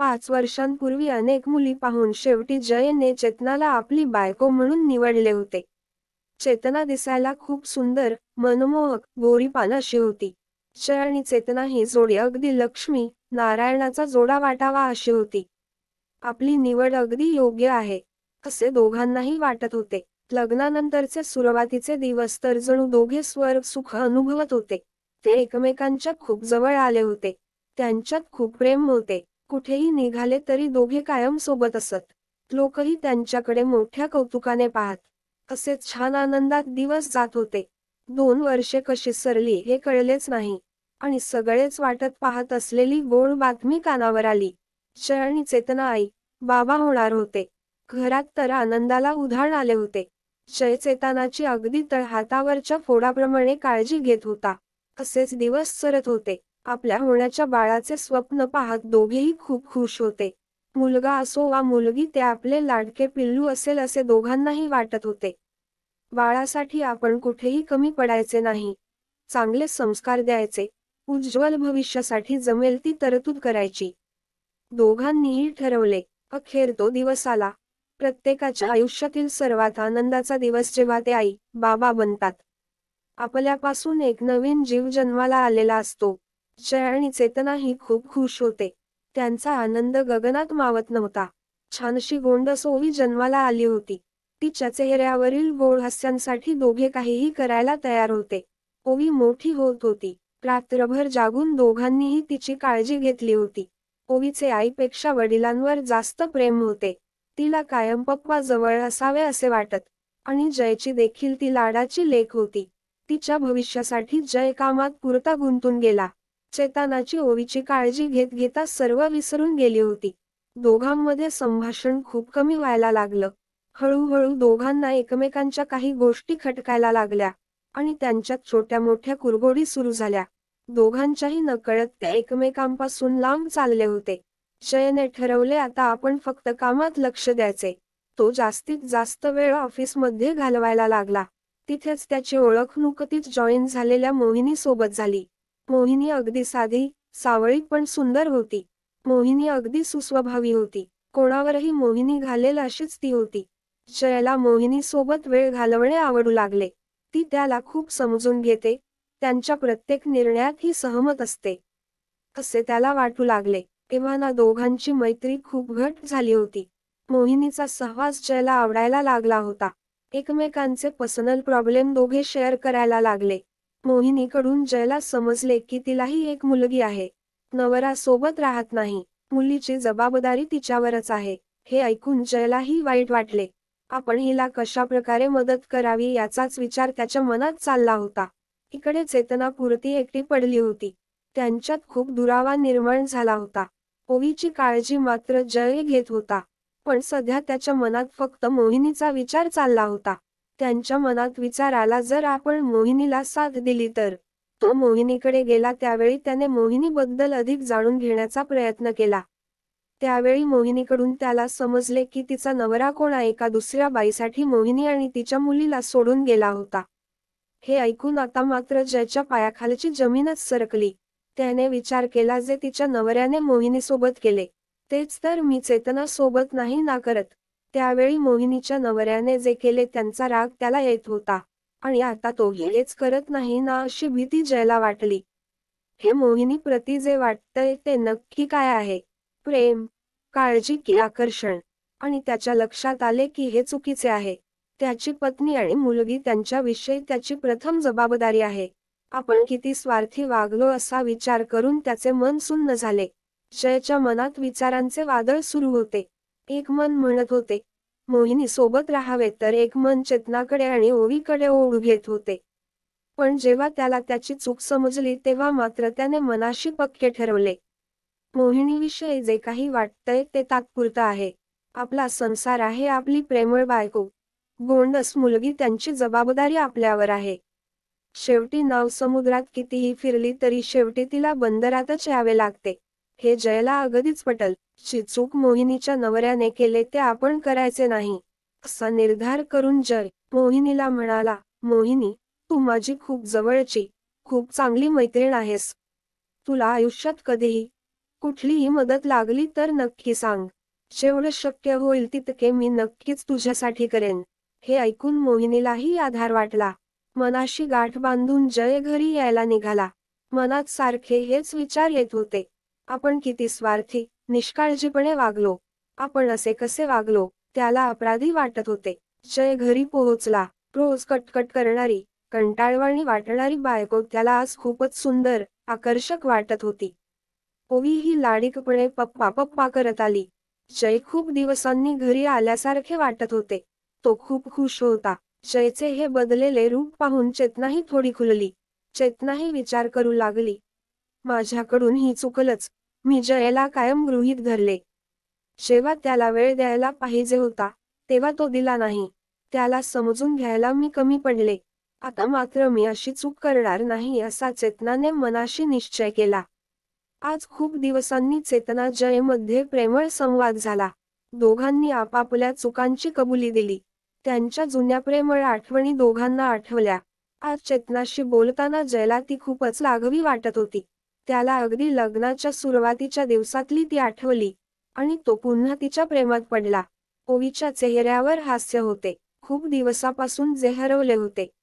पाच वर्षांपूर्वी अनेक मुली पाहून शेवटी जयने चेतनाला आपली बायको म्हणून निवडले होते चेतना दिसायला खूप सुंदर मनमोहक गोरीपान अशी होती जय आणि चेतना ही जोडी अगदी लक्ष्मी नारायणाचा जोडा वाटावा अशी होती आपली निवड अगदी योग्य आहे असे दोघांनाही वाटत होते लग्नानंतरचे सुरुवातीचे दिवस तर जणू दोघे स्वर सुख अनुभवत होते ते एकमेकांच्या खूप जवळ आले होते त्यांच्यात खूप प्रेम होते कुठेही निघाले तरी दोघे कायम सोबत असत लोकही त्यांच्याकडे मोठ्या कौतुकाने पाहत असे छान आनंदात दिवस जात होते दोन वर्षे कशी सरली हे कळलेच नाही आणि सगळेच वाटत पाहत असलेली गोड बातमी कानावर आली जय चेतना आई बाबा होणार होते घरात तर आनंदाला उधाण आले होते जय चेतनाची अगदी हातावरच्या फोडाप्रमाणे काळजी घेत होता असेच दिवस सरत होते आपल्या होण्याच्या बाळाचे स्वप्न पाहत दोघेही खूप खुश होते मुलगा असो वा मुलगी ते आपले लाडके पिल्लू असेल असे दोघांनाही वाटत होते बाळासाठी आपण कुठेही कमी पडायचे नाही चांगले संस्कार द्यायचे उज्ज्वल भविष्यासाठी जमेल ती तरतूद करायची दोघांनीही ठरवले अखेर तो दिवस आला प्रत्येकाच्या आयुष्यातील सर्वात आनंदाचा दिवस जेव्हा ते आई बाबा बनतात आपल्यापासून एक नवीन जीव जन्माला आलेला असतो जय आणि चेतनाही खूप खुश होते त्यांचा आनंद गगनात मावत नव्हता छानशी गोंड सोवी जन्माला आली होती तिच्या चेहऱ्यावरील गोड हास्यांसाठी दोघे काहीही करायला तयार होते ओवी मोठी होत होती रात्रभर जागून दोघांनीही तिची काळजी घेतली होती ओवीचे आईपेक्षा वडिलांवर जास्त प्रेम होते तिला कायम पप्पा जवळ असावे असे वाटत आणि जयची देखील ती लाडाची लेख होती तिच्या भविष्यासाठी जय कामात पुरता गुंतून गेला चेतानाची ओवीची काळजी घेत घेता सर्व विसरून गेली होती दोघांमध्ये संभाषण खूप कमी व्हायला लागलं हळूहळू दोघांना एकमेकांच्या काही गोष्टी खटकायला लागल्या आणि त्यांच्यात छोट्या मोठ्या कुरघोडी सुरू झाल्या दोघांच्याही नकळत त्या एकमेकांपासून लांब चालले होते जयने ठरवले आता आपण फक्त कामात लक्ष द्यायचे तो जास्तीत जास्त वेळ ऑफिसमध्ये घालवायला लागला तिथेच त्याची ओळख नुकतीच जॉईन झालेल्या मोहिनी सोबत झाली मोहिनी अगदी साधी सावळी पण सुंदर होती मोहिनी अगदी सुस्वभावी होती कोणावरही मोहिनी घालेल अशीच ती होती जयाला मोहिनी सोबत वेळ घालवणे आवडू लागले ती त्याला खूप समजून घेते त्यांच्या प्रत्येक निर्णयात ही सहमत असते असे त्याला वाटू लागले तेव्हा ना दोघांची मैत्री खूप घट झाली होती मोहिनीचा सहवास जयला आवडायला लागला होता एकमेकांचे पर्सनल प्रॉब्लेम दोघे शेअर करायला लागले मोहिनीकडून जयला समजले की तिलाही एक मुलगी आहे नवरा सोबत राहत नाही मुलीची जबाबदारी तिच्यावरच आहे हे ऐकून जयलाही वाईट वाटले आपण हिला कशा प्रकारे मदत करावी याचाच विचार त्याच्या मनात चालला होता इकडे चेतना पुरती एकटी पडली होती त्यांच्यात खूप दुरावा निर्माण झाला होता ओवीची काळजी मात्र जय घेत होता पण सध्या त्याच्या मनात फक्त मोहिनीचा विचार चालला होता त्यांच्या मनात विचार आला जर आपण मोहिनीला साथ दिली तर तो मोहिनीकडे गेला त्यावेळी त्याने मोहिनीबद्दल अधिक जाणून घेण्याचा प्रयत्न केला त्यावेळी मोहिनीकडून त्याला समजले की तिचा नवरा कोणा एका दुसऱ्या बाईसाठी मोहिनी आणि तिच्या मुलीला सोडून गेला होता हे ऐकून आता मात्र ज्याच्या पायाखालची जमीनच सरकली त्याने विचार केला जे तिच्या नवऱ्याने मोहिनीसोबत केले तेच तर मी चेतना सोबत नाही ना करत त्यावेळी मोहिनीच्या नवऱ्याने जे केले त्यांचा राग त्याला येत होता आणि आता तो हेच करत नाही ना अशी भीती जयला वाटली हे मोहिनी प्रती जे वाटतंय ते नक्की काय आहे प्रेम काळजी की आकर्षण आणि त्याच्या लक्षात आले की हे चुकीचे आहे त्याची पत्नी आणि मुलगी त्यांच्याविषयी त्याची प्रथम जबाबदारी आहे आपण किती स्वार्थी वागलो असा विचार करून त्याचे मन सुन्न झाले जयच्या मनात विचारांचे वादळ सुरू होते एक मन म्हणत होते मोहिनी सोबत राहावे तर एक मन चेतनाकडे आणि ओवीकडे ओढ घेत होते पण जेव्हा त्याला त्याची चूक समजली तेव्हा मात्र त्याने मनाशी पक्के ठरवले मोहिनीविषयी जे काही वाटतंय ते तात्पुरतं आहे आपला संसार आहे आपली प्रेमळ बायको गोंडस मुलगी त्यांची जबाबदारी आपल्यावर आहे शेवटी नाव समुद्रात कितीही फिरली तरी शेवटी तिला बंदरातच यावे लागते हे जयला अगदीच पटल जी चूक मोहिनीच्या नवऱ्याने केले ते आपण करायचे नाही असा निर्धार करून जय मोहिनीला म्हणाला मोहिनी तू माझी खूप जवळची खूप चांगली मैत्रीण आहेस तुला आयुष्यात कधीही कुठलीही मदत लागली तर नक्की सांग जेवढं शक्य होईल तितके मी नक्कीच तुझ्यासाठी करेन हे ऐकून मोहिनीलाही आधार वाटला मनाशी गाठ बांधून जय घरी यायला निघाला मनात सारखे हेच विचार येत होते आपण किती स्वार्थी निष्काळजीपणे वागलो आपण असे कसे वागलो त्याला अपराधी वाटत होते जय घरी पोहोचला रोज कटकट करणारी कंटाळवाणी वाटणारी बायको त्याला आज खूपच सुंदर आकर्षक वाटत होती ओवी ही लाडीकपणे पप्पा पप्पा करत आली जय खूप दिवसांनी घरी आल्यासारखे वाटत होते तो खूप खुश होता जयचे हे बदलेले रूप पाहून चेतनाही थोडी खुलली चेतनाही विचार करू लागली माझ्याकडून ही चुकलच मी जयला कायम गृहीत धरले जेव्हा त्याला वेळ द्यायला पाहिजे होता तेव्हा तो दिला नाही त्याला समजून घ्यायला मी कमी पडले आता मात्र मी अशी चूक करणार नाही असा चेतनाने मनाशी निश्चय केला आज खूप दिवसांनी चेतना जयमध्ये प्रेमळ संवाद झाला दोघांनी आपापल्या चुकांची कबुली दिली त्यांच्या जुन्या प्रेमळ आठवणी दोघांना आठवल्या आज चेतनाशी बोलताना जयला ती खूपच लागवी वाटत होती त्याला अगदी लग्नाच्या सुरुवातीच्या दिवसातली ती आठवली आणि तो पुन्हा तिच्या प्रेमात पडला ओवीच्या चेहऱ्यावर हास्य होते खूप दिवसापासून जे हरवले होते